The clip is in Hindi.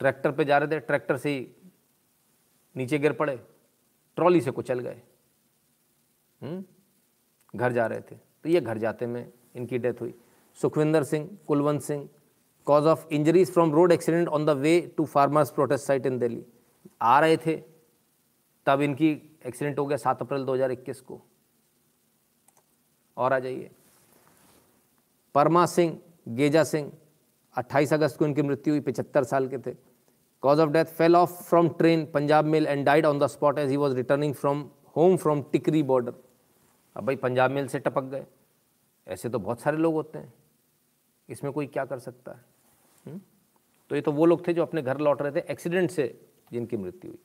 ट्रैक्टर पे जा रहे थे ट्रैक्टर से ही नीचे गिर पड़े ट्रॉली से कुचल गए हम्म? घर जा रहे थे तो ये घर जाते में इनकी डेथ हुई Sukhwinder Singh Kulwant Singh cause of injuries from road accident on the way to farmers protest site in Delhi आ रहे थे तब इनकी एक्सीडेंट हो गया सात अप्रैल 2021 को और आ जाइए परमा सिंह गेजा सिंह 28 अगस्त को इनकी मृत्यु हुई पिछहत्तर साल के थे cause of death fell off from train Punjab mail and died on the spot as he was returning from home from Tikri border अब भाई पंजाब मेल से टपक गए ऐसे तो बहुत सारे लोग होते हैं इसमें कोई क्या कर सकता है हुँ? हम्म? तो ये तो वो लोग थे जो अपने घर लौट रहे थे एक्सीडेंट से जिनकी मृत्यु हुई